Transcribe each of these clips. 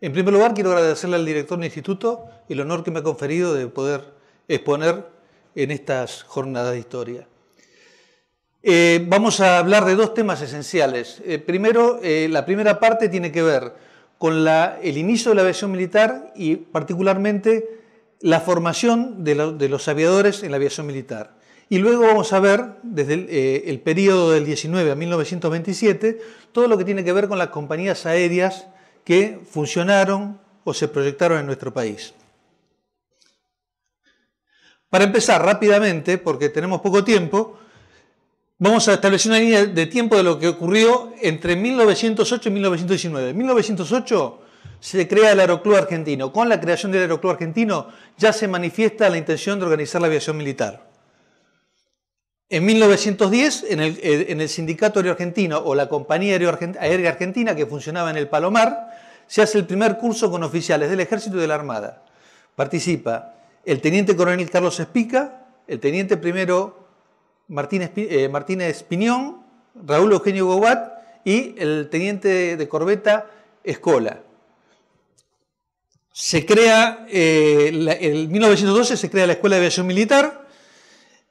En primer lugar, quiero agradecerle al director del instituto el honor que me ha conferido de poder exponer en estas jornadas de historia. Eh, vamos a hablar de dos temas esenciales. Eh, primero, eh, la primera parte tiene que ver con el inicio de la aviación militar y particularmente la formación de, los aviadores en la aviación militar. Y luego vamos a ver, desde el, el periodo del 19 a 1927, todo lo que tiene que ver con las compañías aéreas que funcionaron o se proyectaron en nuestro país. Para empezar rápidamente, porque tenemos poco tiempo, vamos a establecer una línea de tiempo de lo que ocurrió entre 1908 y 1919. En 1908 se crea el Aeroclub Argentino. Con la creación del Aeroclub Argentino ya se manifiesta la intención de organizar la aviación militar. En 1910, en el, Sindicato Aéreo Argentino o la Compañía Aérea Argentina que funcionaba en el Palomar, se hace el primer curso con oficiales del Ejército y de la Armada. Participa el teniente coronel Carlos Espica, el teniente primero Martínez, Piñón, eh, Raúl Eugenio Gobat y el teniente de corbeta Escola. Se crea, eh, en 1912 se crea la Escuela de Aviación Militar.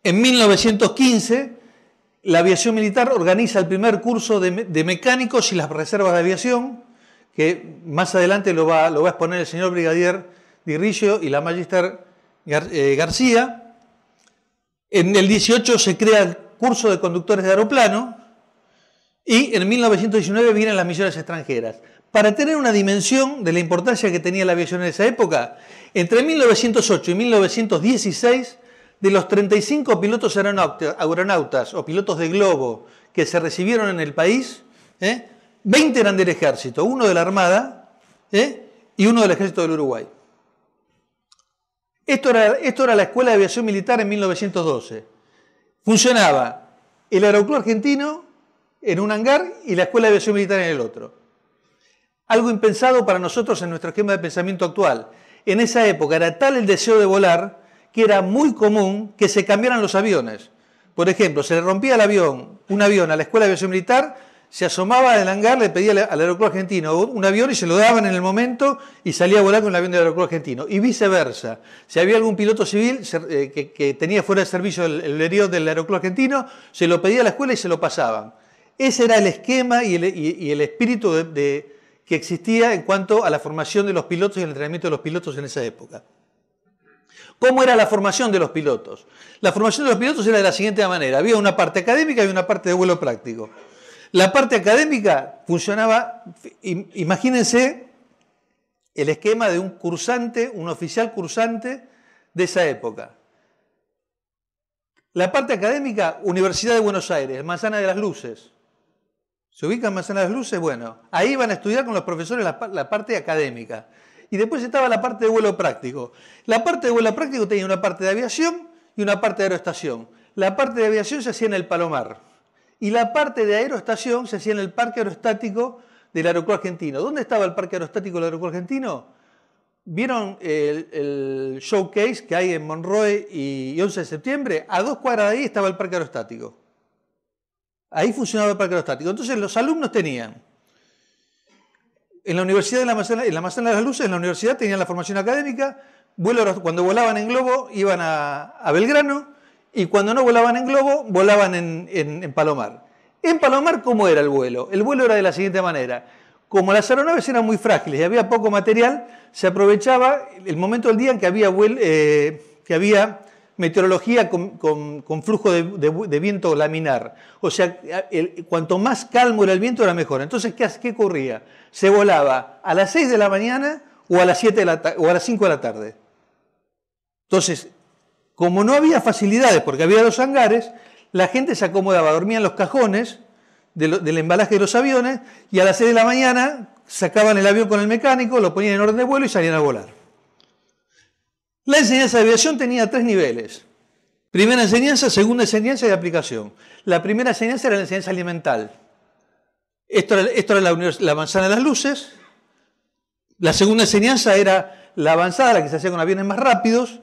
En 1915, la aviación militar organiza el primer curso de mecánicos y las reservas de aviación que más adelante lo va, lo va a exponer el señor brigadier Di y la magister eh, García. En el 18 se crea el curso de conductores de aeroplano y en 1919 vienen las misiones extranjeras. Para tener una dimensión de la importancia que tenía la aviación en esa época, entre 1908 y 1916, de los 35 pilotos aeronautas, o pilotos de globo que se recibieron en el país, ¿eh? 20 eran del ejército, uno de la Armada ¿eh? y uno del ejército del Uruguay. Esto era, esto era la Escuela de Aviación Militar en 1912. Funcionaba el Aeroclub Argentino en un hangar y la Escuela de Aviación Militar en el otro. Algo impensado para nosotros en nuestro esquema de pensamiento actual. En esa época era tal el deseo de volar que era muy común que se cambiaran los aviones. Por ejemplo, se le rompía el avión, un avión a la Escuela de Aviación Militar se asomaba del hangar, le pedía al aeroclub argentino un avión y se lo daban en el momento y salía a volar con el avión del aeroclub argentino. Y viceversa. Si había algún piloto civil eh, que, tenía fuera de servicio el, herido del aeroclub argentino, se lo pedía a la escuela y se lo pasaban. Ese era el esquema y el, espíritu que existía en cuanto a la formación de los pilotos y el entrenamiento de los pilotos en esa época. ¿Cómo era la formación de los pilotos? La formación de los pilotos era de la siguiente manera. Había una parte académica y una parte de vuelo práctico. La parte académica funcionaba, imagínense el esquema de un cursante, un oficial cursante de esa época. La parte académica, Universidad de Buenos Aires, Manzana de las Luces. ¿Se ubica en Manzana de las Luces? Bueno, ahí iban a estudiar con los profesores la, parte académica. Y después estaba la parte de vuelo práctico. La parte de vuelo práctico tenía una parte de aviación y una parte de aerostación. La parte de aviación se hacía en el Palomar y la parte de aeroestación se hacía en el Parque Aerostático del Aeroclub Argentino. ¿Dónde estaba el Parque Aerostático del Aeroclub Argentino? ¿Vieron el, showcase que hay en Monroe y 11 de septiembre? A dos cuadras de ahí estaba el parque aerostático. Ahí funcionaba el parque aerostático. Entonces los alumnos tenían, en la Universidad de la en la de las Luces, en la universidad tenían la formación académica, cuando volaban en globo iban a Belgrano, y cuando no volaban en globo, volaban en, Palomar. En Palomar, ¿cómo era el vuelo? El vuelo era de la siguiente manera. Como las aeronaves eran muy frágiles y había poco material, se aprovechaba el momento del día en que había, eh, que había meteorología con, flujo de, viento laminar. O sea, cuanto más calmo era el viento, era mejor. Entonces, ¿qué, ¿qué ocurría? Se volaba a las 6 de la mañana o a las, 7 o a las 5 de la tarde. Entonces, como no había facilidades, porque había los hangares, la gente se acomodaba, dormía en los cajones del embalaje de los aviones y a las 6 de la mañana sacaban el avión con el mecánico, lo ponían en orden de vuelo y salían a volar. La enseñanza de aviación tenía tres niveles. Primera enseñanza, segunda enseñanza y aplicación. La primera enseñanza era la enseñanza alimental. Esto era, la, la manzana de las luces. La segunda enseñanza era la avanzada, la que se hacía con aviones más rápidos.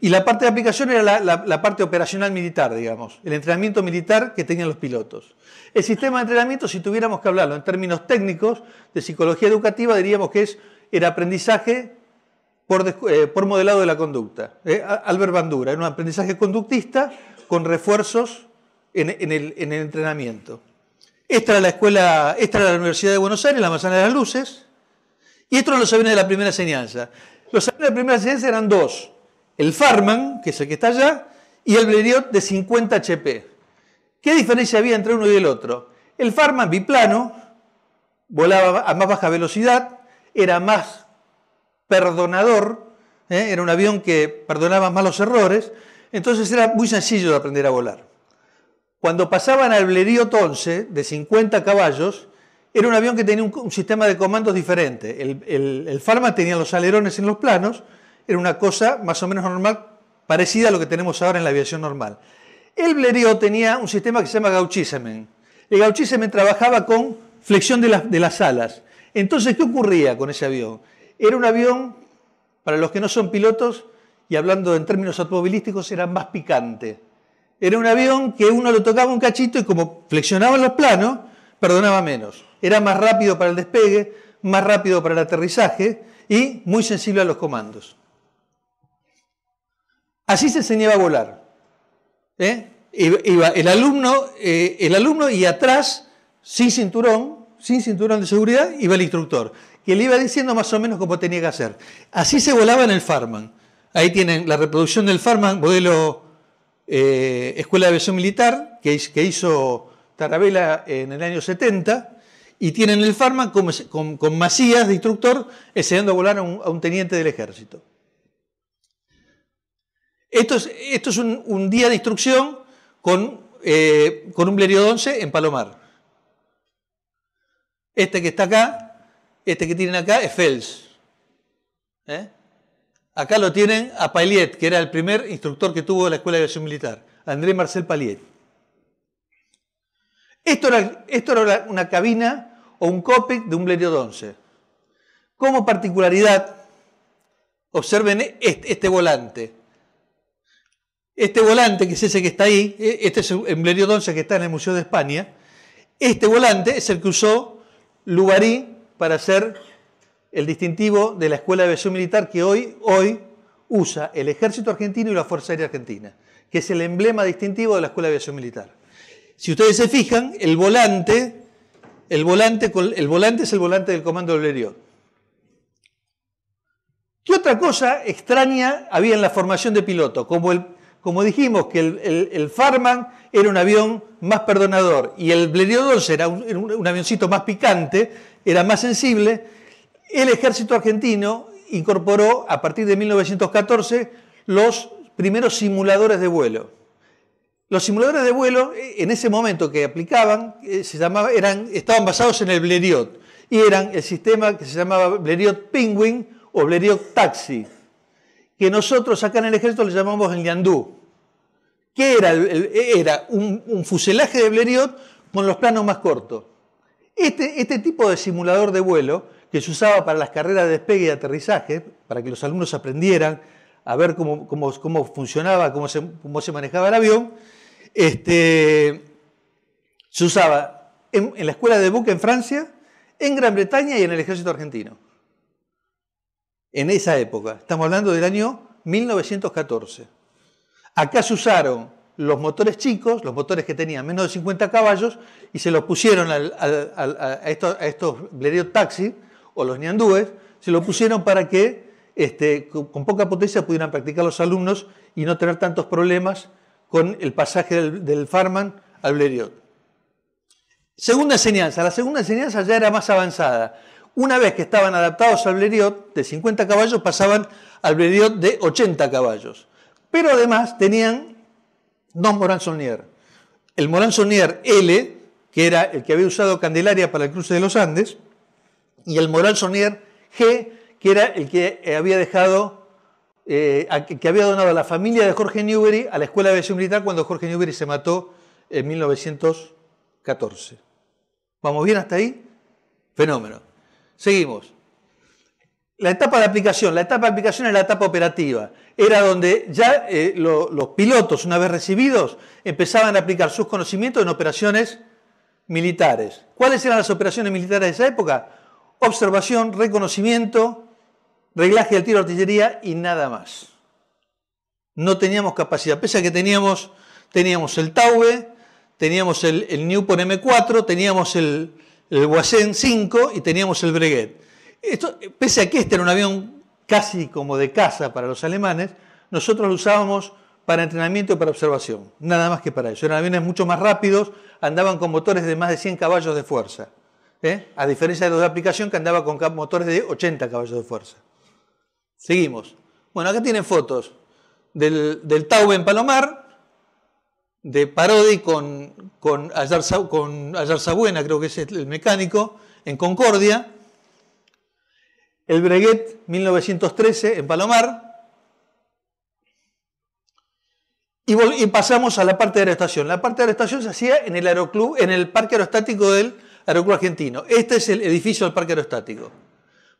Y la parte de aplicación era la, parte operacional militar, digamos, el entrenamiento militar que tenían los pilotos. El sistema de entrenamiento, si tuviéramos que hablarlo en términos técnicos de psicología educativa, diríamos que es el aprendizaje por, eh, por modelado de la conducta. ¿eh? Albert Bandura, era un aprendizaje conductista con refuerzos en, el, entrenamiento. Esta era la escuela, esta la Universidad de Buenos Aires, la Manzana de las Luces, y estos eran los aviones de la primera enseñanza. Los aviones de la primera enseñanza eran dos el Farman, que es el que está allá, y el Blériot de 50 HP. ¿Qué diferencia había entre uno y el otro? El Farman biplano volaba a más baja velocidad, era más perdonador, ¿eh? era un avión que perdonaba más los errores, entonces era muy sencillo de aprender a volar. Cuando pasaban al Blériot 11 de 50 caballos, era un avión que tenía un, sistema de comandos diferente. el Farman tenía los alerones en los planos, era una cosa más o menos normal, parecida a lo que tenemos ahora en la aviación normal. El Blériot tenía un sistema que se llama Gauchisamen. El Gauchisamen trabajaba con flexión de, de las alas. Entonces, ¿qué ocurría con ese avión? Era un avión, para los que no son pilotos, y hablando en términos automovilísticos, era más picante. Era un avión que uno lo tocaba un cachito y como flexionaban los planos, perdonaba menos. Era más rápido para el despegue, más rápido para el aterrizaje y muy sensible a los comandos. Así se enseñaba a volar. ¿eh? Eh, el alumno, y atrás, sin cinturón, sin cinturón de seguridad, iba el instructor. que le iba diciendo más o menos cómo tenía que hacer. Así se volaba en el Farman. Ahí tienen la reproducción del Farman, modelo eh, Escuela de Aviación Militar, que, hizo Tarabela en el año 70 y tienen el Farman con, Macías de instructor enseñando a volar a un, teniente del ejército. Esto es, un, día de instrucción con, un eh, con un 11 en Palomar. Este que está acá, este que tienen acá es Fels. ¿eh? Acá lo tienen a Paliet, que era el primer instructor que tuvo la Escuela de Aviación Militar, André Marcel Paliet. Esto era, una cabina o un cópic de un 11. Como particularidad, observen este volante. Este volante, que es ese que está ahí, eh, este es el Emblerio 11 que está en el Museo de España, este volante es el que usó Lubarí para ser el distintivo de la Escuela de Aviación Militar que hoy, hoy usa el Ejército Argentino y la Fuerza Aérea Argentina, que es el emblema distintivo de la Escuela de Aviación Militar. Si ustedes se fijan, el volante, el volante, es el volante del Comando del ¿Qué otra cosa extraña había en la formación de piloto? Como el como dijimos, que el, el, Farman era un avión más perdonador y el 12 era un, avioncito más picante, era más sensible, el ejército argentino incorporó a partir de 1914 los primeros simuladores de vuelo. Los simuladores de vuelo eh, en ese momento que aplicaban eh, se llamaba, eran, estaban basados en el Bleriot y eran el sistema que se llamaba Bleriot Penguin o Bleriot Taxi, que nosotros acá en el ejército le llamamos el Yandú. ¿Qué era? Era un, fuselaje de Bleriot con los planos más cortos. Este, este, tipo de simulador de vuelo que se usaba para las carreras de despegue y aterrizaje, para que los alumnos aprendieran a ver cómo, funcionaba, cómo se, cómo se, manejaba el avión, este, se usaba en, la escuela de Buque en Francia, en Gran Bretaña y en el ejército argentino. En esa época, estamos hablando del año 1914. Acá se usaron los motores chicos, los motores que tenían menos de 50 caballos, y se los pusieron a, estos, Bleriot Taxi o los Niandúes, se los pusieron para que este, con, poca potencia pudieran practicar los alumnos y no tener tantos problemas con el pasaje del, Farman al Bleriot. Segunda enseñanza, la segunda enseñanza ya era más avanzada. Una vez que estaban adaptados al Bleriot de 50 caballos, pasaban al Bleriot de 80 caballos. Pero además tenían dos Morán Solnier. El Morán Solnier L, que era el que había usado Candelaria para el cruce de los Andes, y el Morán sonier G, que era el que había dejado, eh, que había donado a la familia de Jorge Newbery a la Escuela de Aviación Militar cuando Jorge Newbery se mató en 1914. ¿Vamos bien hasta ahí? Fenómeno. Seguimos la etapa de aplicación, la etapa de aplicación es la etapa operativa. Era donde ya eh, los pilotos, una vez recibidos, empezaban a aplicar sus conocimientos en operaciones militares. ¿Cuáles eran las operaciones militares de esa época? Observación, reconocimiento, reglaje del tiro de artillería y nada más. No teníamos capacidad, pese a que teníamos, teníamos el Taube, teníamos el, el Newport M4, teníamos el, el Wasen 5 y teníamos el Breguet pese a que este era un avión casi como de caza para los alemanes, nosotros lo usábamos para entrenamiento y para observación, nada más que para eso. Eran aviones mucho más rápidos, andaban con motores de más de 100 caballos de fuerza, ¿eh? a diferencia de los de aplicación que andaba con motores de 80 caballos de fuerza. Seguimos. Bueno, acá tienen fotos del, del Taube en Palomar, de Parodi con, con, Sabuena creo que es el mecánico, en Concordia, el Breguet 1913 en Palomar. Y, pasamos a la parte de la estación La parte de la estación se hacía en el aeroclub, en el parque aerostático del Aeroclub Argentino. Este es el edificio del parque aerostático.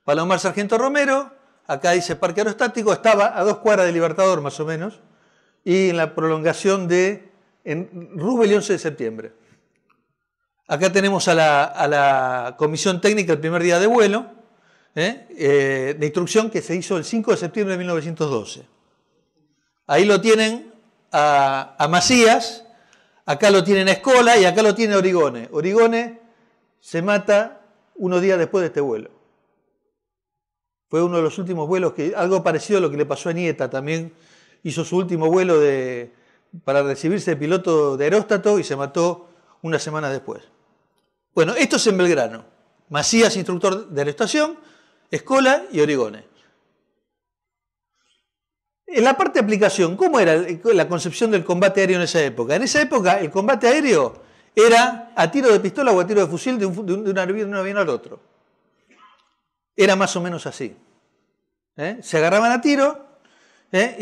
Palomar Sargento Romero, acá dice parque aerostático, estaba a dos cuadras de Libertador más o menos, y en la prolongación de en Rubel 11 de septiembre. Acá tenemos a la comisión técnica el primer día de vuelo ¿Eh? Eh, de instrucción que se hizo el 5 de septiembre de 1912. Ahí lo tienen a, Macías, acá lo tienen a Escola y acá lo tiene Origone. Origone se mata unos días después de este vuelo. Fue uno de los últimos vuelos que, algo parecido a lo que le pasó a Nieta también, hizo su último vuelo de, para recibirse de piloto de aeróstato y se mató una semana después. Bueno, esto es en Belgrano. Macías, instructor de estación... Escola y Origone. En la parte de aplicación, ¿cómo era la concepción del combate aéreo en esa época? En esa época el combate aéreo era a tiro de pistola o a tiro de fusil de un, avión al otro. Era más o menos así. ¿Eh? Se agarraban a tiro ¿eh?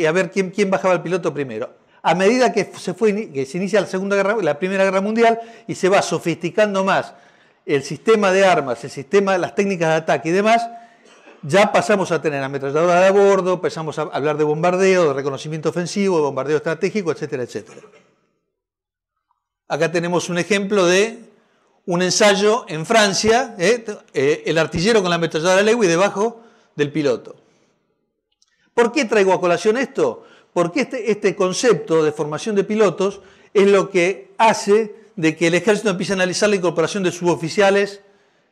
y, a ver quién, bajaba el piloto primero a medida que se, que se inicia la, segunda guerra, la Primera Guerra Mundial y se va sofisticando más el sistema de armas, el sistema las técnicas de ataque y demás, ya pasamos a tener ametralladora de a bordo, empezamos a hablar de bombardeo, de reconocimiento ofensivo, de bombardeo estratégico, etcétera, etcétera. Acá tenemos un ejemplo de un ensayo en Francia, ¿eh? Eh, el artillero con la ametralladora Lewis debajo del piloto. ¿Por qué traigo a colación esto? Porque este, este concepto de formación de pilotos es lo que hace de que el ejército empiece a analizar la incorporación de suboficiales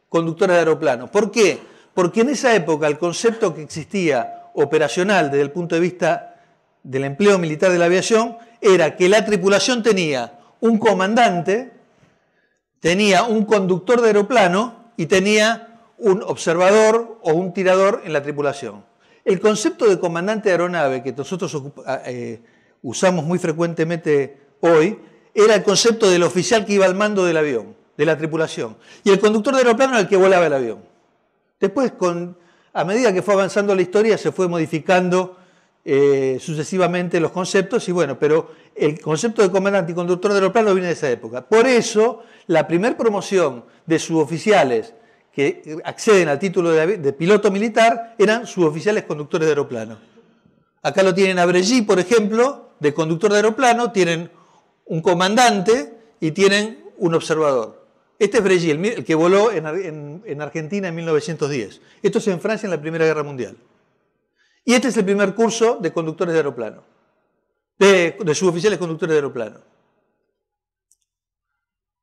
conductores de aeroplanos. ¿Por qué? Porque en esa época el concepto que existía operacional desde el punto de vista del empleo militar de la aviación era que la tripulación tenía un comandante, tenía un conductor de aeroplano y tenía un observador o un tirador en la tripulación. El concepto de comandante de aeronave que nosotros eh, usamos muy frecuentemente hoy era el concepto del oficial que iba al mando del avión, de la tripulación. Y el conductor de aeroplano era el que volaba el avión. Después, con, a medida que fue avanzando la historia, se fue modificando eh, sucesivamente los conceptos, y bueno, pero el concepto de comandante y conductor de aeroplano viene de esa época. Por eso, la primera promoción de suboficiales que acceden al título de, piloto militar eran suboficiales conductores de aeroplano. Acá lo tienen a Bregy, por ejemplo, de conductor de aeroplano, tienen un comandante y tienen un observador. Este es Bregy, el, que voló en, Argentina en 1910. Esto es en Francia en la Primera Guerra Mundial. Y este es el primer curso de conductores de aeroplano, de, de suboficiales conductores de aeroplano.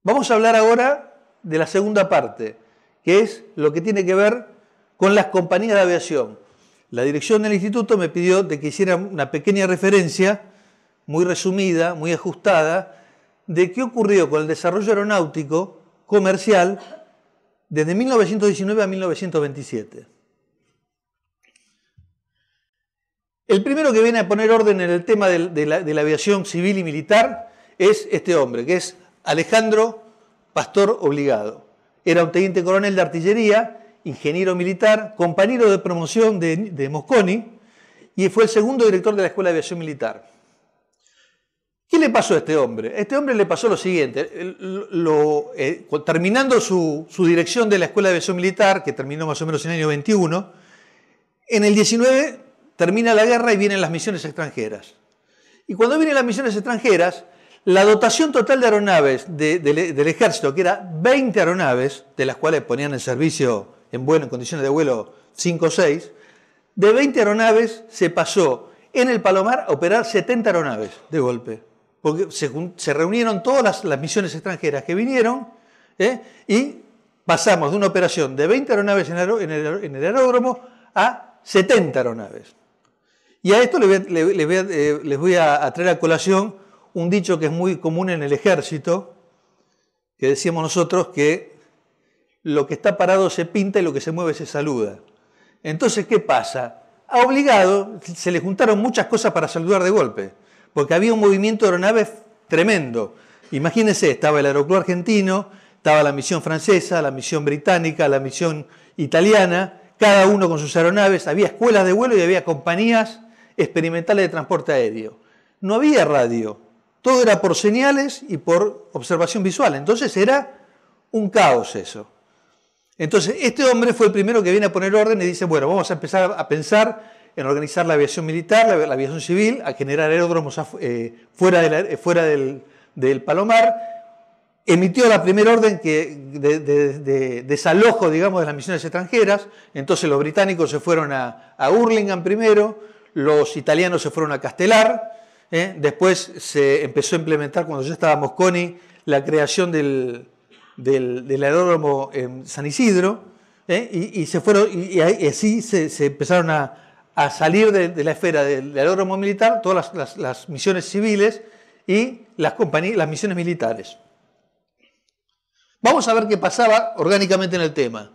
Vamos a hablar ahora de la segunda parte, que es lo que tiene que ver con las compañías de aviación. La dirección del instituto me pidió de que hiciera una pequeña referencia muy resumida, muy ajustada, de qué ocurrió con el desarrollo aeronáutico comercial desde 1919 a 1927. El primero que viene a poner orden en el tema de, la, aviación civil y militar es este hombre, que es Alejandro Pastor Obligado. Era un teniente coronel de artillería, ingeniero militar, compañero de promoción de, de Mosconi y fue el segundo director de la Escuela de Aviación Militar. ¿Qué le pasó a este hombre? A este hombre le pasó lo siguiente. Lo, eh, terminando su, dirección de la Escuela de Aviación Militar, que terminó más o menos en el año 21, en el 19 termina la guerra y vienen las misiones extranjeras. Y cuando vienen las misiones extranjeras, la dotación total de aeronaves del ejército, que era 20 aeronaves, de las cuales ponían en servicio en, buenas condiciones de vuelo 5 o 6, de 20 aeronaves se pasó en el Palomar a operar 70 aeronaves de golpe porque se, reunieron todas las, misiones extranjeras que vinieron ¿eh? y pasamos de una operación de 20 aeronaves en, el, aeródromo a 70 aeronaves. Y a esto eh, les voy a, traer a colación un dicho que es muy común en el ejército, que decíamos nosotros que lo que está parado se pinta y lo que se mueve se saluda. Entonces, ¿qué pasa? Ha obligado se le juntaron muchas cosas para saludar de golpe porque había un movimiento de aeronaves tremendo. Imagínense, estaba el Aeroclub argentino, estaba la misión francesa, la misión británica, la misión italiana, cada uno con sus aeronaves, había escuelas de vuelo y había compañías experimentales de transporte aéreo. No había radio, todo era por señales y por observación visual, entonces era un caos eso. Entonces, este hombre fue el primero que viene a poner orden y dice, bueno, vamos a empezar a pensar en organizar la aviación militar, la, aviación civil, a generar aeródromos eh, fuera, eh, del, Palomar. Emitió la primera orden de, desalojo, digamos, de las misiones extranjeras. Entonces los británicos se fueron a, a Hurlingham primero, los italianos se fueron a Castelar. Eh. Después se empezó a implementar, cuando ya estaba Mosconi, la creación del, aeródromo en San Isidro. Y, así se empezaron a, a salir de, la esfera del, aeródromo militar todas las, misiones civiles y las, las misiones militares. Vamos a ver qué pasaba orgánicamente en el tema.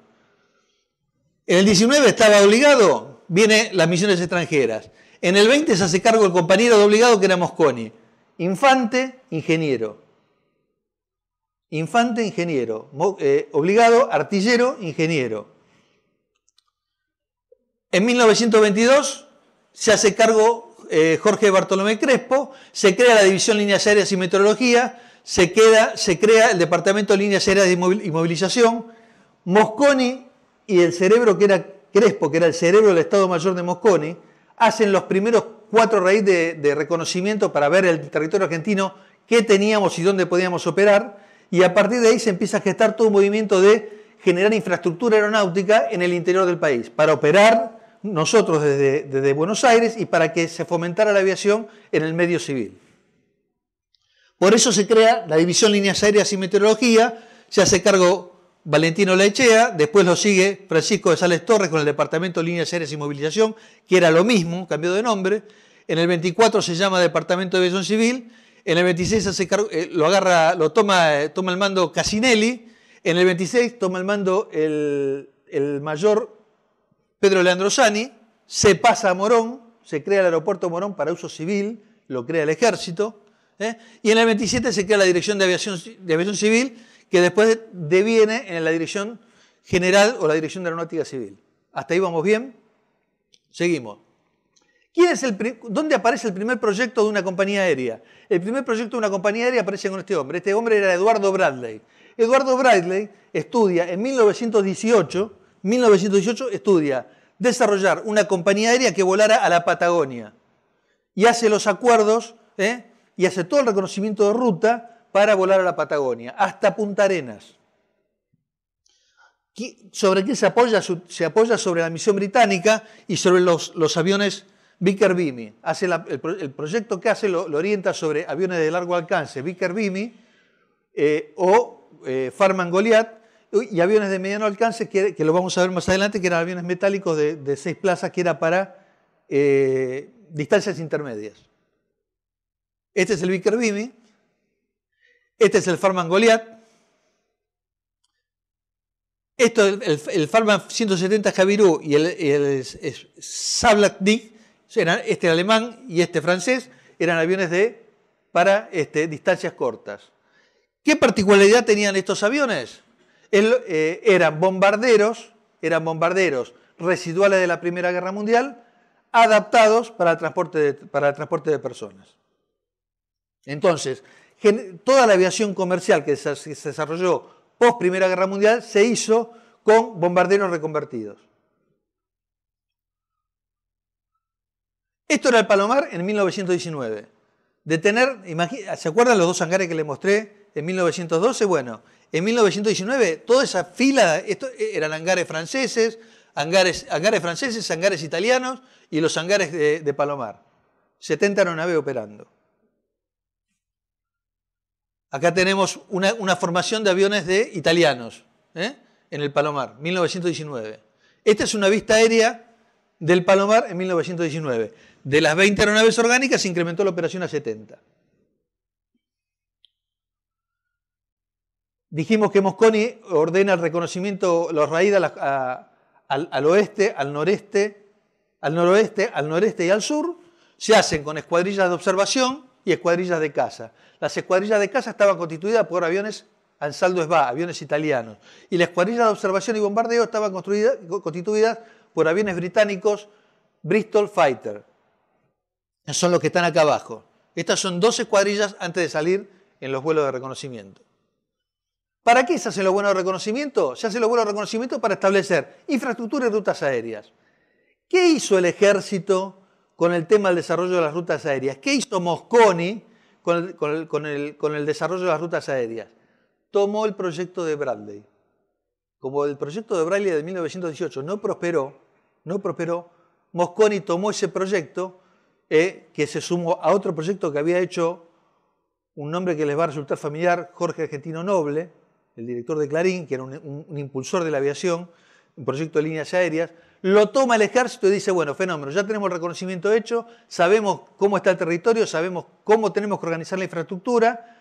En el 19 estaba obligado, vienen las misiones extranjeras. En el 20 se hace cargo el compañero de obligado que era Mosconi. Infante, ingeniero. Infante, ingeniero. Eh, obligado, artillero, ingeniero. En 1922 se hace cargo eh, Jorge Bartolomé Crespo, se crea la División Líneas Aéreas y Meteorología, se, crea el Departamento de Líneas Aéreas y Movilización, Mosconi y el cerebro que era Crespo, que era el cerebro del Estado Mayor de Mosconi, hacen los primeros cuatro raíces de, de, reconocimiento para ver el territorio argentino, qué teníamos y dónde podíamos operar, y a partir de ahí se empieza a gestar todo un movimiento de generar infraestructura aeronáutica en el interior del país, para operar, nosotros desde, Buenos Aires y para que se fomentara la aviación en el medio civil. Por eso se crea la División Líneas Aéreas y Meteorología, se hace cargo Valentino Lechea, después lo sigue Francisco de Sales Torres con el Departamento Líneas Aéreas y Movilización, que era lo mismo, cambió de nombre, en el 24 se llama Departamento de Aviación Civil, en el 26 eh, lo agarra, lo toma, eh, toma el mando Casinelli, en el 26 toma el mando el mayor Pedro Leandro Sani se pasa a Morón, se crea el aeropuerto Morón para uso civil, lo crea el ejército, ¿eh? y en el 27 se crea la Dirección de Aviación, Civil, que después deviene en la Dirección General o la Dirección de Aeronáutica Civil. ¿Hasta ahí vamos bien? Seguimos. ¿Quién es el, ¿Dónde aparece el primer proyecto de una compañía aérea? El primer proyecto de una compañía aérea aparece con este hombre. Este hombre era Eduardo Bradley. Eduardo Bradley estudia en 1918 1918 estudia desarrollar una compañía aérea que volara a la Patagonia y hace los acuerdos ¿eh? y hace todo el reconocimiento de ruta para volar a la Patagonia, hasta Punta Arenas. ¿Sobre qué se apoya? Se apoya sobre la misión británica y sobre los, aviones Vicker-Vimy. El, proyecto que hace lo, orienta sobre aviones de largo alcance, Vicker-Vimy eh, o eh, Farman Goliath, y aviones de mediano alcance, que, lo vamos a ver más adelante, que eran aviones metálicos de, seis plazas, que era para eh, distancias intermedias. Este es el Vickerbimi, este es el Farman Goliath, esto el, Farman 170 Javirú y el, Sablatnik. este alemán y este francés, eran aviones para este, distancias cortas. ¿Qué particularidad tenían estos aviones? Eh, eran bombarderos, eran bombarderos residuales de la Primera Guerra Mundial, adaptados para el transporte de, para el transporte de personas. Entonces, toda la aviación comercial que se, desarrolló post Primera Guerra Mundial se hizo con bombarderos reconvertidos. Esto era el Palomar en 1919. De tener, ¿se acuerdan los dos hangares que le mostré en 1912? Bueno, en 1919, toda esa fila, esto, eh, eran hangares franceses, hangares, franceses, hangares italianos y los hangares de, Palomar. 70 aeronaves operando. Acá tenemos una, formación de aviones de italianos ¿eh? en el Palomar, 1919. Esta es una vista aérea del Palomar en 1919. De las 20 aeronaves orgánicas se incrementó la operación a 70. Dijimos que Mosconi ordena el reconocimiento, los raídas, al, oeste, al noreste, al noroeste, al noreste y al sur. Se hacen con escuadrillas de observación y escuadrillas de caza. Las escuadrillas de caza estaban constituidas por aviones Ansaldo Sba, aviones italianos. Y la escuadrilla de observación y bombardeo estaban constituidas por aviones británicos Bristol Fighter. Son los que están acá abajo. Estas son dos escuadrillas antes de salir en los vuelos de reconocimiento. ¿Para qué se lo bueno de reconocimiento? Se lo bueno de reconocimiento para establecer infraestructura y rutas aéreas. ¿Qué hizo el ejército con el tema del desarrollo de las rutas aéreas? ¿Qué hizo Mosconi con el, desarrollo de las rutas aéreas? Tomó el proyecto de Bradley. Como el proyecto de Bradley de 1918 no prosperó, no prosperó, Mosconi tomó ese proyecto eh, que se sumó a otro proyecto que había hecho un nombre que les va a resultar familiar, Jorge Argentino Noble, el director de Clarín, que era un, impulsor de la aviación, un proyecto de líneas aéreas, lo toma el ejército y dice, bueno, fenómeno, ya tenemos el reconocimiento hecho, sabemos cómo está el territorio, sabemos cómo tenemos que organizar la infraestructura,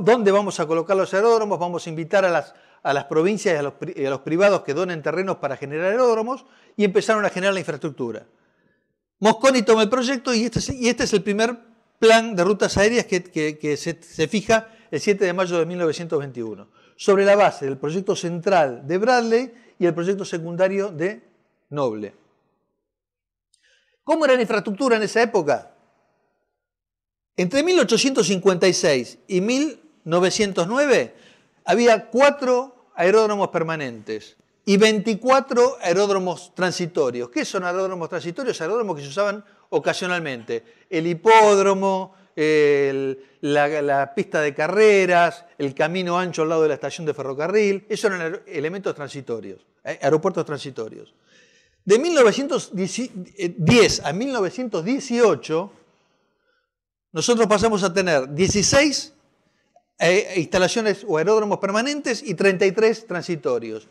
dónde vamos a colocar los aeródromos, vamos a invitar a las, provincias y a, los, privados que donen terrenos para generar aeródromos y empezaron a generar la infraestructura. Mosconi toma el proyecto y este es, este el primer plan de rutas aéreas que, se fija el 7 de mayo de 1921 sobre la base del proyecto central de Bradley y el proyecto secundario de Noble. ¿Cómo era la infraestructura en esa época? Entre 1856 y 1909 había cuatro aeródromos permanentes y 24 aeródromos transitorios. ¿Qué son aeródromos transitorios? Aeródromos que se usaban ocasionalmente. El hipódromo, la, pista de carreras, el camino ancho al lado de la estación de ferrocarril. Esos eran elementos transitorios, eh, aeropuertos transitorios. De 1910 eh, a 1918, nosotros pasamos a tener 16 eh, instalaciones o aeródromos permanentes y 33 transitorios.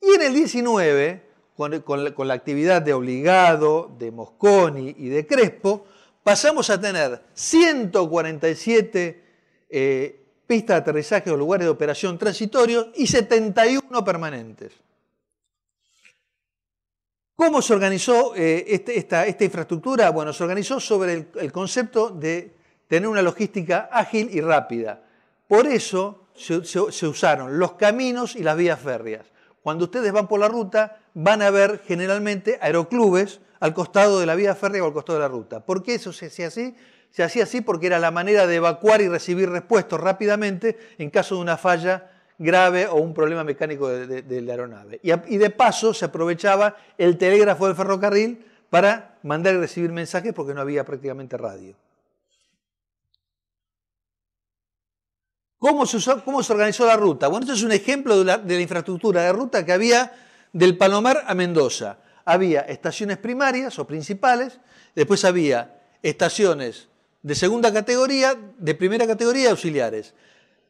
Y en el 19, con, con la actividad de Obligado, de Mosconi y de Crespo, pasamos a tener 147 eh, pistas de aterrizaje o lugares de operación transitorios y 71 permanentes. ¿Cómo se organizó eh, este, esta, infraestructura? Bueno, se organizó sobre el, concepto de tener una logística ágil y rápida. Por eso se, se, usaron los caminos y las vías férreas. Cuando ustedes van por la ruta, van a ver generalmente aeroclubes al costado de la vía férrea o al costado de la ruta. ¿Por qué eso se hacía así? Se hacía así porque era la manera de evacuar y recibir respuestos rápidamente en caso de una falla grave o un problema mecánico de, la aeronave. Y, de paso se aprovechaba el telégrafo del ferrocarril para mandar y recibir mensajes porque no había prácticamente radio. ¿Cómo se, organizó la ruta? Bueno, este es un ejemplo de la, de la, infraestructura de ruta que había del Palomar a Mendoza había estaciones primarias o principales, después había estaciones de segunda categoría, de primera categoría auxiliares.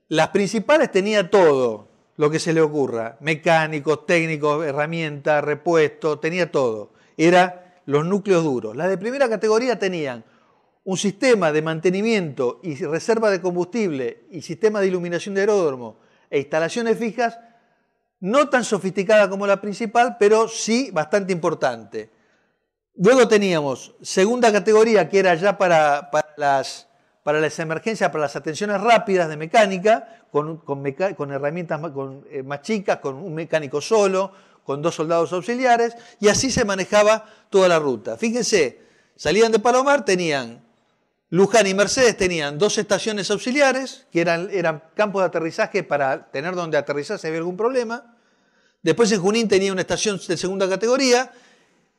Las principales tenía todo lo que se le ocurra, mecánicos, técnicos, herramientas, repuestos, tenía todo. Era los núcleos duros. Las de primera categoría tenían un sistema de mantenimiento y reserva de combustible y sistema de iluminación de aeródromo e instalaciones fijas no tan sofisticada como la principal, pero sí bastante importante. Luego teníamos segunda categoría, que era ya para, las, emergencias, para las atenciones rápidas de mecánica, con, herramientas eh, más chicas, con un mecánico solo, con dos soldados auxiliares, y así se manejaba toda la ruta. Fíjense, salían de Palomar, tenían Luján y Mercedes tenían dos estaciones auxiliares, que eran, campos de aterrizaje para tener donde aterrizar si había algún problema. Después en Junín tenía una estación de segunda categoría.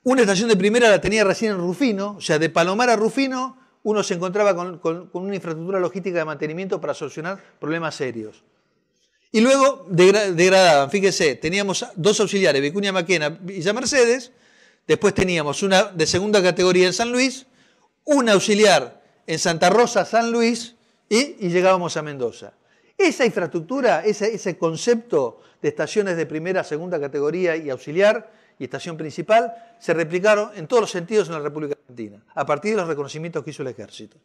Una estación de primera la tenía recién en Rufino, o sea, de Palomar a Rufino uno se encontraba con, una infraestructura logística de mantenimiento para solucionar problemas serios. Y luego degradaban, fíjese, teníamos dos auxiliares, Vicuña Maquena, Villa Mercedes, después teníamos una de segunda categoría en San Luis, un auxiliar en Santa Rosa, San Luis, y, llegábamos a Mendoza. Esa infraestructura, ese, ese concepto de estaciones de primera, segunda categoría y auxiliar y estación principal, se replicaron en todos los sentidos en la República Argentina, a partir de los reconocimientos que hizo el ejército.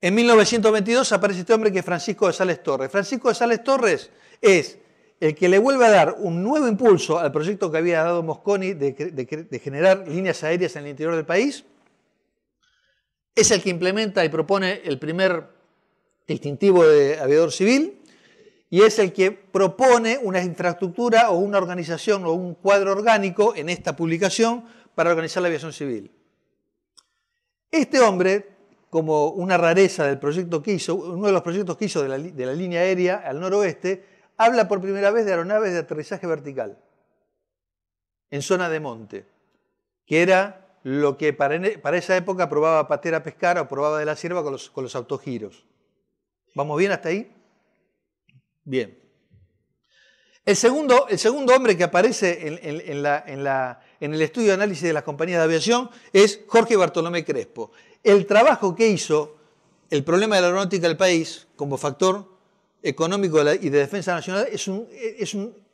En 1922 aparece este hombre que es Francisco de Sales Torres. Francisco de Sales Torres es el que le vuelve a dar un nuevo impulso al proyecto que había dado Mosconi de, generar líneas aéreas en el interior del país, es el que implementa y propone el primer distintivo de aviador civil y es el que propone una infraestructura o una organización o un cuadro orgánico en esta publicación para organizar la aviación civil. Este hombre, como una rareza del proyecto que hizo, uno de los proyectos que hizo de la línea aérea al noroeste, habla por primera vez de aeronaves de aterrizaje vertical en zona de monte, que era lo que para, esa época probaba Patera Pescar o probaba de la Sierva con los, autogiros. ¿Vamos bien hasta ahí? Bien. El segundo, el segundo hombre que aparece en, en, la, en, el estudio de análisis de las compañías de aviación es Jorge Bartolomé Crespo. El trabajo que hizo, el problema de la aeronáutica del país como factor Económico y de Defensa Nacional es,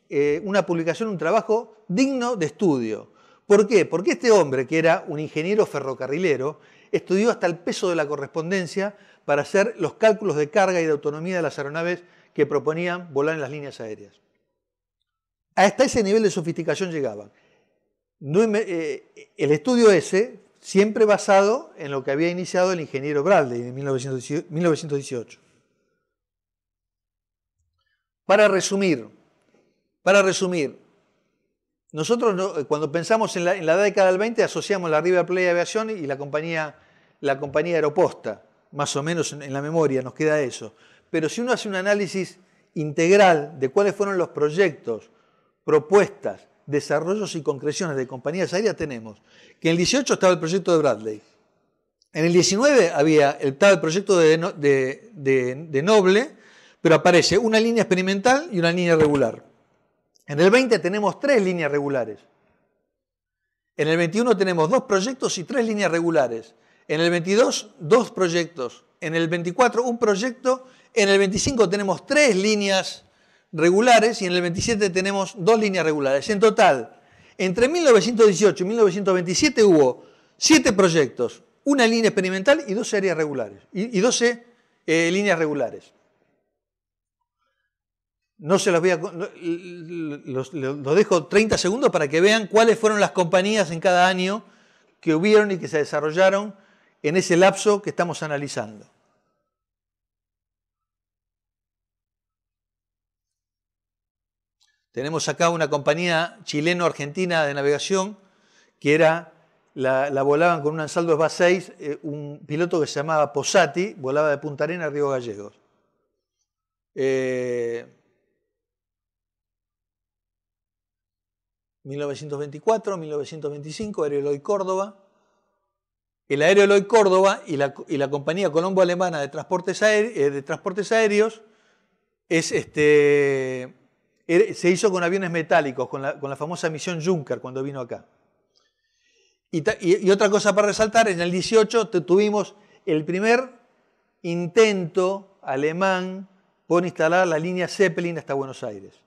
eh, una publicación, un trabajo digno de estudio. ¿Por qué? Porque este hombre, que era un ingeniero ferrocarrilero, estudió hasta el peso de la correspondencia para hacer los cálculos de carga y de autonomía de las aeronaves que proponían volar en las líneas aéreas. Hasta ese nivel de sofisticación llegaban. Eh, el estudio ese, siempre basado en lo que había iniciado el ingeniero Bradley en 1918. Para resumir, para resumir, nosotros eh, cuando pensamos en la, década del 20 asociamos la River Play Aviación y la compañía, la compañía Aeroposta, más o menos en, la memoria nos queda eso. Pero si uno hace un análisis integral de cuáles fueron los proyectos, propuestas, desarrollos y concreciones de compañías aéreas tenemos que en el 18 estaba el proyecto de Bradley, en el 19 había, estaba el proyecto de Noble, pero aparece una línea experimental y una línea regular. En el 20 tenemos tres líneas regulares. En el 21 tenemos dos proyectos y tres líneas regulares. En el 22, dos proyectos. En el 24, un proyecto. En el 25 tenemos tres líneas regulares y en el 27 tenemos dos líneas regulares. En total, entre 1918 y 1927 hubo siete proyectos, una línea experimental y 12 regulares, y, 12 eh, líneas regulares. No se los voy a. Los, dejo 30 segundos para que vean cuáles fueron las compañías en cada año que hubieron y que se desarrollaron en ese lapso que estamos analizando. Tenemos acá una compañía chileno-argentina de navegación que era, la, volaban con un Ansaldo SBA 6, eh, un piloto que se llamaba Posati, volaba de Punta Arena a Río Gallegos. Eh, 1924, 1925, Eloy Córdoba. El Eloy Córdoba y la, compañía Colombo-Alemana eh, de Transportes, Aéreos, es, este, er, se hizo con aviones metálicos, con la, famosa misión Juncker cuando vino acá. y, otra cosa para resaltar, en el 18 tuvimos el primer intento alemán por instalar la línea Zeppelin hasta Buenos Aires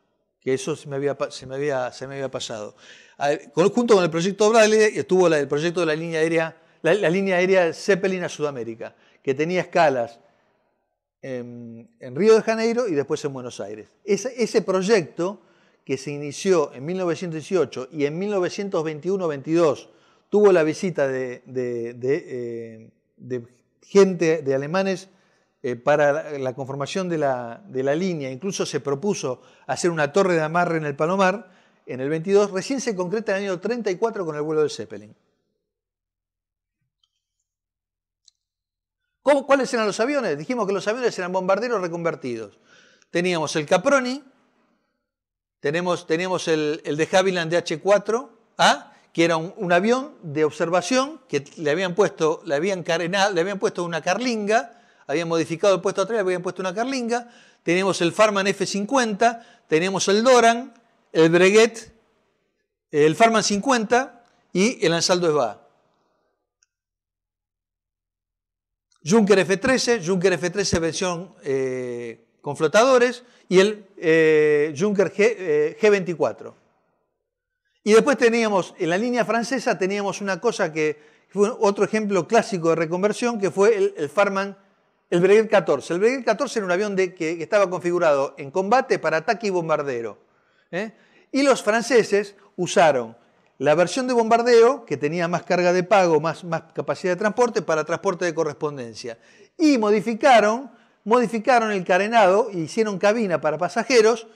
que eso se me había, pasado. junto con el proyecto Bradley estuvo el proyecto de la línea aérea, la, línea aérea Zeppelin a Sudamérica, que tenía escalas en, Río de Janeiro y después en Buenos Aires. Ese, proyecto que se inició en 1918 y en 1921-22 tuvo la visita de eh, gente de alemanes eh, para la conformación de la, línea, incluso se propuso hacer una torre de amarre en el Palomar en el 22, recién se concreta en el año 34 con el vuelo del Zeppelin. ¿Cuáles eran los aviones? Dijimos que los aviones eran bombarderos reconvertidos. Teníamos el Caproni, tenemos, teníamos el, de Havilland de H4A, ¿ah? que era un, avión de observación que le habían puesto, le habían, le habían puesto una carlinga habían modificado el puesto atrás, habían puesto una carlinga, tenemos el Farman F50, tenemos el Doran, el Breguet, el Farman 50 y el Ansaldo SBA. Junker F13, Junker F13 versión eh, con flotadores y el eh, Junker G, 24 eh, Y después teníamos, en la línea francesa teníamos una cosa que fue otro ejemplo clásico de reconversión, que fue el, el Farman el Breguet 14. El Breguet 14 era un avión de, que, estaba configurado en combate para ataque y bombardero. ¿eh? Y los franceses usaron la versión de bombardeo, que tenía más carga de pago, más, capacidad de transporte, para transporte de correspondencia. Y modificaron, modificaron el carenado e hicieron cabina para pasajeros,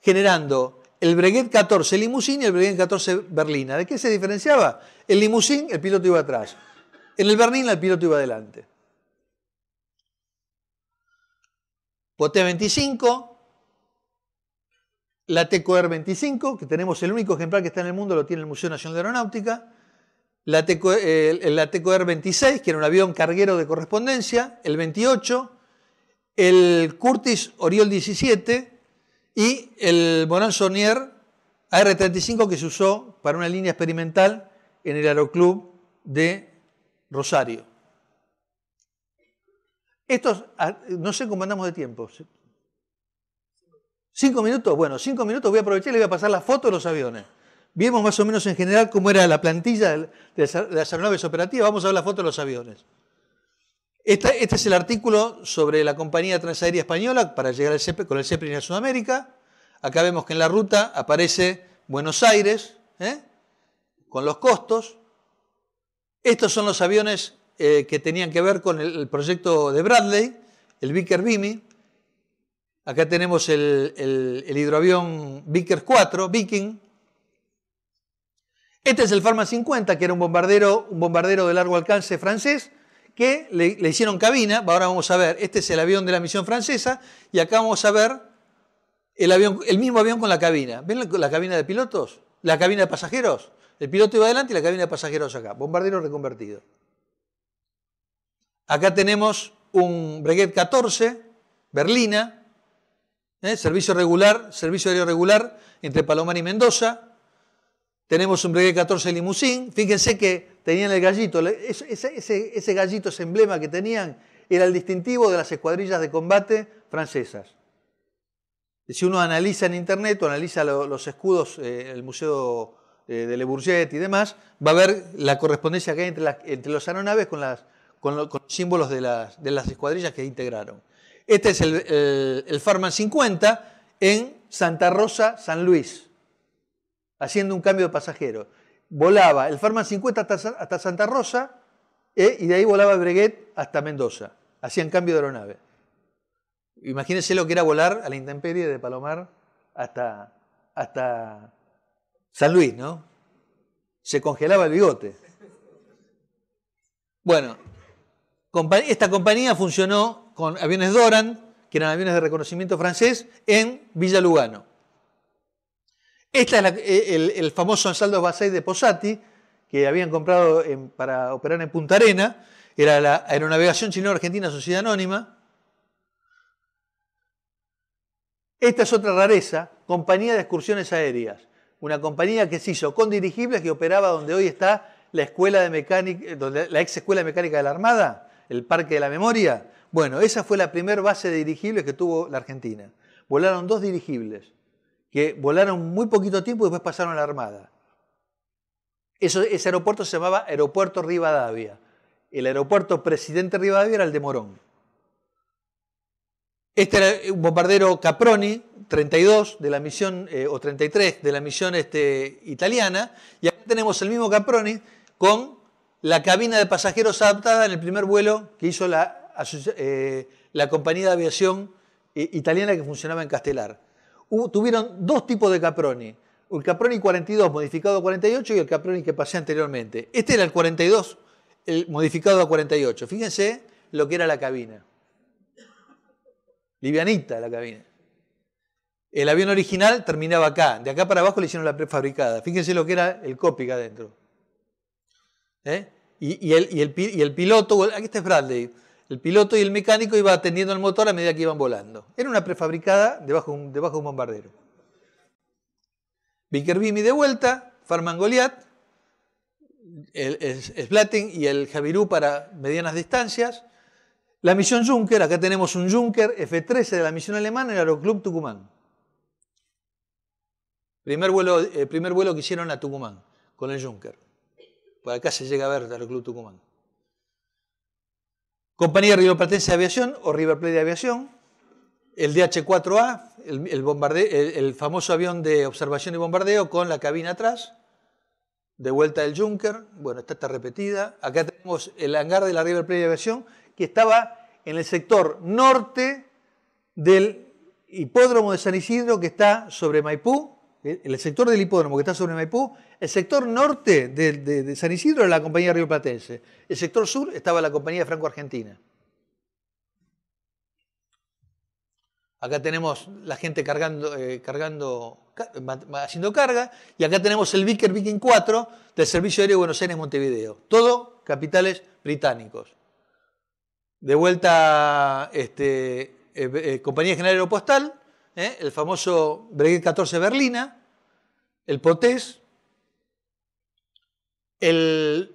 generando el Breguet 14 Limousine y el Breguet 14 Berlina. ¿De qué se diferenciaba? El Limousine, el piloto iba atrás. En el Berlina, el piloto iba adelante. Pote 25 la TECOER 25 que tenemos el único ejemplar que está en el mundo, lo tiene el Museo Nacional de Aeronáutica, la, TECOER eh, 26 que era un avión carguero de correspondencia, el 28, el Curtis Oriol 17 y el Morán Sonier AR-35 que se usó para una línea experimental en el Aeroclub de Rosario. Estos, ah, no sé cómo andamos de tiempo. ¿Cinco minutos? Bueno, cinco minutos voy a aprovechar y le voy a pasar la foto de los aviones. Vimos más o menos en general cómo era la plantilla de las aeronaves operativas. Vamos a ver la foto de los aviones. Este, es el artículo sobre la compañía transaérea española para llegar al con el CEPRIN a Sudamérica. Acá vemos que en la ruta aparece Buenos Aires, ¿eh? con los costos. Estos son los aviones eh, que tenían que ver con el, proyecto de Bradley, el Vicker Vimy. Acá tenemos el, hidroavión Vickers 4, Viking. Este es el farma 50, que era un bombardero, un bombardero de largo alcance francés, que le, hicieron cabina. Ahora vamos a ver, este es el avión de la misión francesa, y acá vamos a ver el, mismo avión con la cabina. ¿Ven la, la cabina de pilotos? ¿La cabina de pasajeros? El piloto iba adelante y la cabina de pasajeros acá. Bombardero reconvertido. Acá tenemos un Breguet 14, Berlina, ¿eh? servicio regular, servicio aéreo regular entre Palomar y Mendoza. Tenemos un Breguet 14 Limusín. Fíjense que tenían el gallito, ese, gallito, ese emblema que tenían, era el distintivo de las escuadrillas de combate francesas. Si uno analiza en internet o analiza los escudos, eh, el Museo eh, de Le Bourget y demás, va a ver la correspondencia que hay entre, entre los aeronaves con las con, los símbolos de las, de las, escuadrillas que integraron. Este es el, el, Farman 50 en Santa Rosa, San Luis, haciendo un cambio de pasajero. Volaba el Farman 50 hasta, Santa Rosa eh, y de ahí volaba Breguet hasta Mendoza. Hacían cambio de aeronave. Imagínense lo que era volar a la intemperie de Palomar hasta, hasta San Luis, ¿no? Se congelaba el bigote. Bueno, esta compañía funcionó con aviones Doran, que eran aviones de reconocimiento francés, en Villa Lugano. Este es e, el, famoso Ansaldo Basay de Posati, que habían comprado para operar en Punta Arena. Era la Aeronavegación chino argentina Sociedad Anónima. Esta es otra rareza, compañía de excursiones aéreas. Una compañía que se hizo con dirigibles que operaba donde hoy está la escuela de mecánica, la ex escuela mecánica de la Armada el Parque de la Memoria. Bueno, esa fue la primera base de dirigibles que tuvo la Argentina. Volaron dos dirigibles, que volaron muy poquito tiempo y después pasaron a la Armada. ese aeropuerto se llamaba Aeropuerto Rivadavia. El aeropuerto Presidente Rivadavia era el de Morón. Este era un bombardero Caproni, 32 de la misión, eh, o 33 de la misión este, italiana, y acá tenemos el mismo Caproni con la cabina de pasajeros adaptada en el primer vuelo que hizo la, eh, compañía de aviación italiana que funcionaba en Castelar. tuvieron dos tipos de Caproni. El Caproni 42 modificado a 48 y el Caproni que pasé anteriormente. Este era el 42 el modificado a 48. Fíjense lo que era la cabina. Livianita la cabina. El avión original terminaba acá. De acá para abajo le hicieron la prefabricada. Fíjense lo que era el copy adentro. ¿Eh? Y, el, piloto, ah, aquí está Bradley, el piloto y el mecánico iba atendiendo el motor a medida que iban volando. Era una prefabricada debajo, de un, debajo de un bombardero. de vuelta, Farman Goliath, el, Splatin y el Javirú para medianas distancias. La misión Junker, acá tenemos un Junker F-13 de la misión alemana en el Aeroclub Tucumán. Primer vuelo, eh, primer vuelo que hicieron a Tucumán con el Junker acá se llega a ver el Club Tucumán. Compañía Río Platense de Aviación o River Plate de Aviación, el DH-4A, el, famoso avión de observación y bombardeo con la cabina atrás, de vuelta del Junker, bueno, esta está repetida. Acá tenemos el hangar de la River Plate de Aviación que estaba en el sector norte del hipódromo de San Isidro que está sobre Maipú el sector del hipódromo que está sobre Maipú, el sector norte de, San Isidro era la compañía Río Platense, el sector sur estaba la compañía Franco Argentina. Acá tenemos la gente cargando, eh, cargando, haciendo carga, y acá tenemos el Vicker Viking 4 del Servicio Aéreo de Buenos Aires Montevideo. Todo capitales británicos. De vuelta, este, eh, eh, Compañía General Aeropostal, ¿eh? el famoso Breguet 14 Berlina, el Potés, el,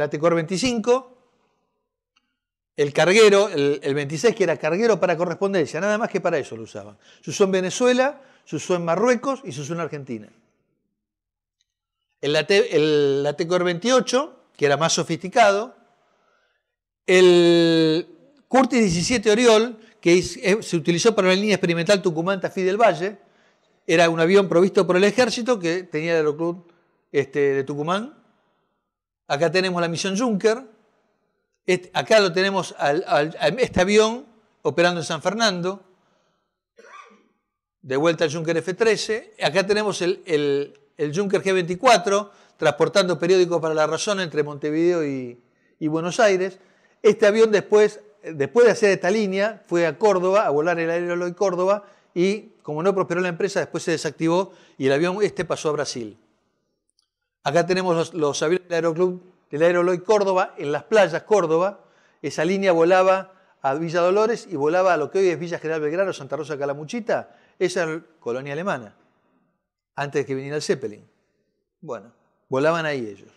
ATCOR 25, el carguero, el, 26, que era carguero para correspondencia, nada más que para eso lo usaban. Se usó en Venezuela, se usó en Marruecos y se usó en Argentina. El, ATCOR 28, que era más sofisticado. El Curtis 17 Oriol, que eh, se utilizó para la línea experimental Tucumán-Tafí del Valle. Era un avión provisto por el ejército que tenía el aeroclub este, de Tucumán. Acá tenemos la misión Juncker. Este, acá lo tenemos este avión operando en San Fernando. De vuelta al Junker F-13. Acá tenemos el, el, Junker G-24 transportando periódicos para la razón entre Montevideo y Buenos Aires. Este avión después después de hacer esta línea, fue a Córdoba, a volar el Aeroloy Córdoba, y como no prosperó la empresa, después se desactivó y el avión este pasó a Brasil. Acá tenemos los, aviones del Aeroclub del Aeroloy Córdoba, en las playas Córdoba. Esa línea volaba a Villa Dolores y volaba a lo que hoy es Villa General Belgrano, Santa Rosa Calamuchita. Esa colonia alemana, antes de que viniera el Zeppelin. Bueno, volaban ahí ellos.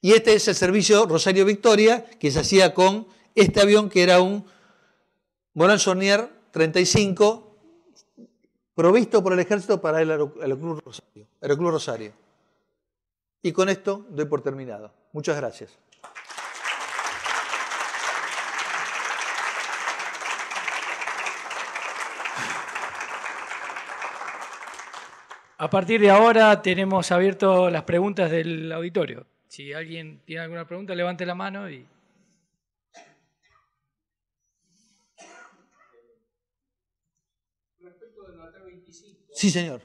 Y este es el servicio Rosario Victoria que se hacía con este avión que era un Morán Sornier 35 provisto por el ejército para el, Aeroclub Rosario, Y con esto doy por terminado. Muchas gracias. A partir de ahora tenemos abierto las preguntas del auditorio. Si alguien tiene alguna pregunta, levante la mano y... Respecto la 25 Sí, señor.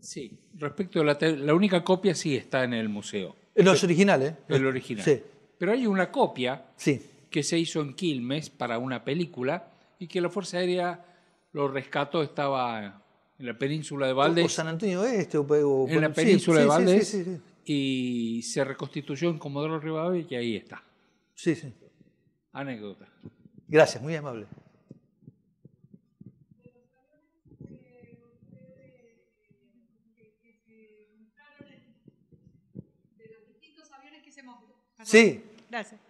Sí, respecto a la la única copia sí está en el museo. Los originales. ¿eh? El original. Sí. Pero hay una copia sí. que se hizo en Quilmes para una película y que la Fuerza Aérea lo rescató, estaba en la península de Valdés. O San Antonio Este, o, en la península sí, de Sí, y se reconstituyó en Comodoro Rivadavia y ahí está. Sí, sí. Anécdota. Gracias, muy amable. Sí. Gracias.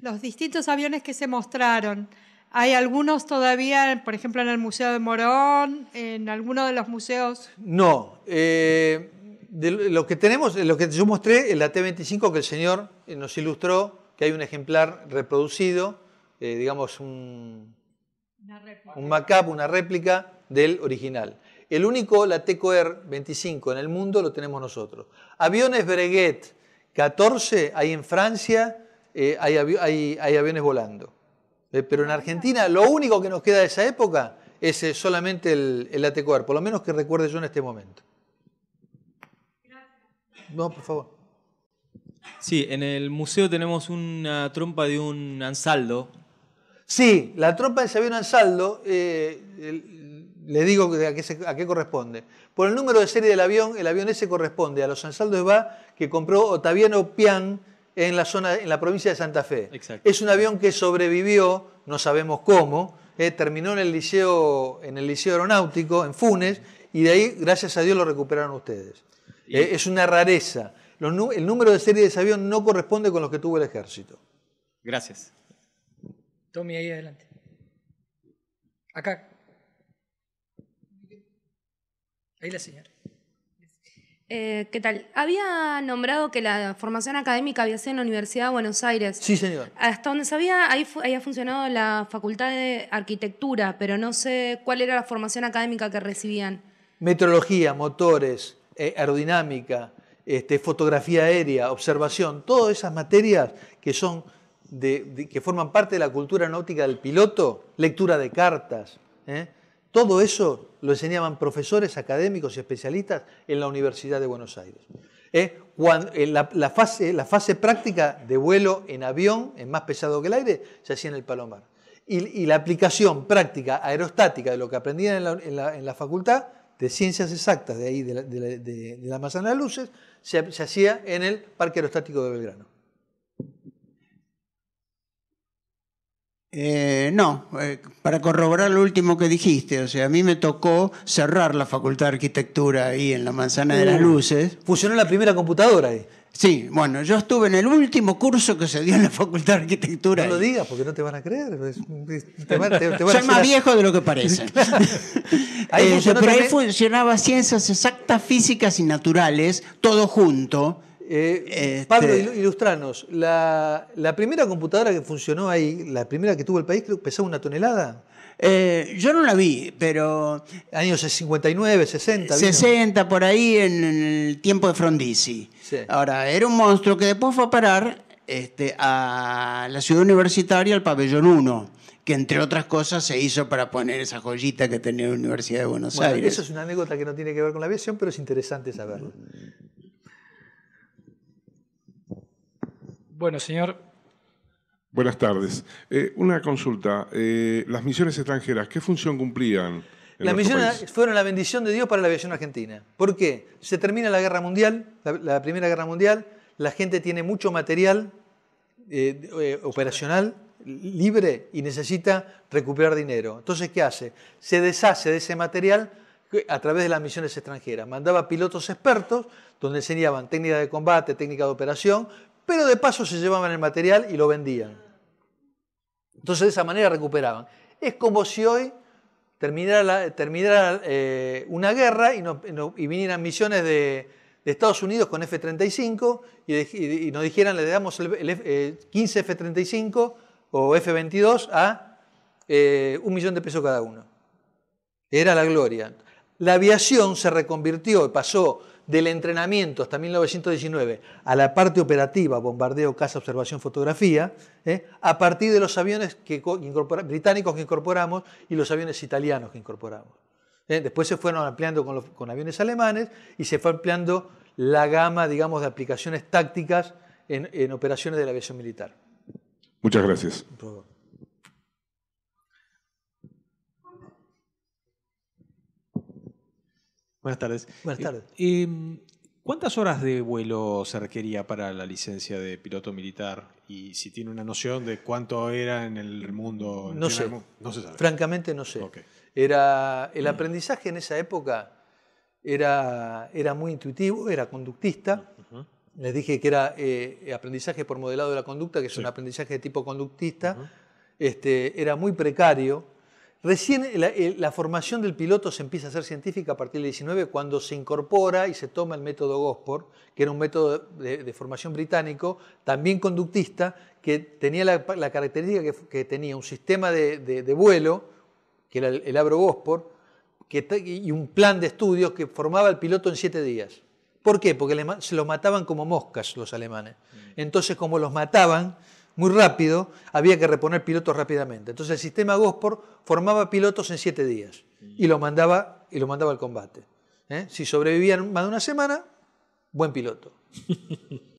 Los distintos aviones que se mostraron, hay algunos todavía, por ejemplo, en el Museo de Morón, en alguno de los museos. No, eh, lo que tenemos, lo que yo mostré en la T25 que el señor eh, nos ilustró, que hay un ejemplar reproducido, eh, digamos un, un una réplica del original. El único, la TCOR 25 en el mundo, lo tenemos nosotros. Aviones Breguet 14 hay en Francia, eh, hay, aviones volando. pero en Argentina lo único que nos queda de esa época es solamente el, el por lo menos que recuerde yo en este momento. No, por favor. Sí, en el museo tenemos una trompa de un Ansaldo. Sí, la trompa de avión Ansaldo, eh, le digo a qué, corresponde. Por el número de serie del avión, el avión ese corresponde a los Ansaldos va que compró Otaviano Pian en la, zona, en la provincia de Santa Fe. Es un avión que sobrevivió, no sabemos cómo, eh, terminó en el, liceo, en el Liceo Aeronáutico, en Funes, y de ahí, gracias a Dios, lo recuperaron ustedes. Eh, es una rareza. el número de serie de avión no corresponde con los que tuvo el ejército. Gracias. Tommy, ahí adelante. Acá. Ahí la señora. Eh, ¿Qué tal? Había nombrado que la formación académica había sido en la Universidad de Buenos Aires. Sí, señor. Hasta donde sabía, ahí había funcionado la Facultad de Arquitectura, pero no sé cuál era la formación académica que recibían. Metrología, motores, eh, aerodinámica, este, fotografía aérea, observación, todas esas materias que son que forman parte de la cultura náutica del piloto, lectura de cartas, ¿eh? todo eso lo enseñaban profesores, académicos y especialistas en la Universidad de Buenos Aires. ¿Eh? la, fase, práctica de vuelo en avión, en más pesado que el aire, se hacía en el Palomar. Y, la aplicación práctica aerostática de lo que aprendían en la, facultad de ciencias exactas de ahí, de la, manzana de, las manzana de luces, se, hacía en el Parque Aerostático de Belgrano. Eh, no, eh, para corroborar lo último que dijiste, o sea, a mí me tocó cerrar la Facultad de Arquitectura ahí en la Manzana de las uh. Luces. Fusionó la primera computadora ahí. Sí, bueno, yo estuve en el último curso que se dio en la Facultad de Arquitectura. No lo digas porque no te van a creer. Soy más viejo de lo que parece. ahí eh, ahí funcionaba ciencias exactas, físicas y naturales, todo junto. Eh, este, Pablo, ilustranos. La, primera computadora que funcionó ahí, la primera que tuvo el país, que pesaba una tonelada. Eh, yo no la vi, pero... Años 59, 60. 60, por ahí en el tiempo de Frondizi. Ahora, era un monstruo que después fue a parar este, a la ciudad universitaria, al pabellón 1, que entre otras cosas se hizo para poner esa joyita que tenía la Universidad de Buenos bueno, Aires. Eso es una anécdota que no tiene que ver con la aviación, pero es interesante saberlo. Bueno, señor. Buenas tardes. Eh, una consulta. Eh, las misiones extranjeras, ¿qué función cumplían? Las misiones fueron la bendición de Dios para la aviación argentina. ¿Por qué? Se termina la guerra mundial, la, primera guerra mundial, la gente tiene mucho material eh, eh, operacional libre y necesita recuperar dinero. Entonces, ¿qué hace? Se deshace de ese material a través de las misiones extranjeras. Mandaba pilotos expertos donde enseñaban técnica de combate, técnica de operación, pero de paso se llevaban el material y lo vendían. Entonces de esa manera recuperaban. Es como si hoy terminara, eh, una guerra y, vinieran misiones de, Estados Unidos con F-35 y, nos dijeran, le damos el, 15 eh, F-35 o F-22 a eh, un millón de pesos cada uno. Era la gloria. La aviación se reconvirtió, pasó del entrenamiento hasta 1919 a la parte operativa, bombardeo, casa, observación, fotografía, ¿eh? a partir de los aviones británicos que incorporamos y los aviones italianos que incorporamos. ¿eh? Después se fueron ampliando con, los, aviones alemanes y se fue ampliando la gama, digamos, de aplicaciones tácticas en, operaciones de la aviación militar. Muchas gracias. Buenas tardes. Buenas tardes. Mm, ¿Cuántas horas de vuelo se requería para la licencia de piloto militar? Y si tiene una noción de cuánto era en el eh, mundo. No sé. no se sabe. Francamente no sé. Era, el aprendizaje en esa época era, era muy intuitivo, era conductista. Les dije que era eh, aprendizaje por modelado de la conducta, que es un aprendizaje de tipo conductista. este, era muy precario Recién eh, la, formación del piloto se empieza a hacer científica a partir del 19 cuando se incorpora y se toma el método Gosport, que era un método de, formación británico, también conductista, que tenía la, característica que, tenía un sistema de, vuelo, que era el, Abro Gosport, y un plan de estudios que formaba el piloto en siete días. ¿Por qué? Porque se los mataban como moscas los alemanes. Mm. Entonces, como los mataban, muy rápido, había que reponer pilotos rápidamente. Entonces el sistema Gosport formaba pilotos en siete días y lo mandaba, y lo mandaba al combate. ¿eh? Si sobrevivían más de una semana, buen piloto.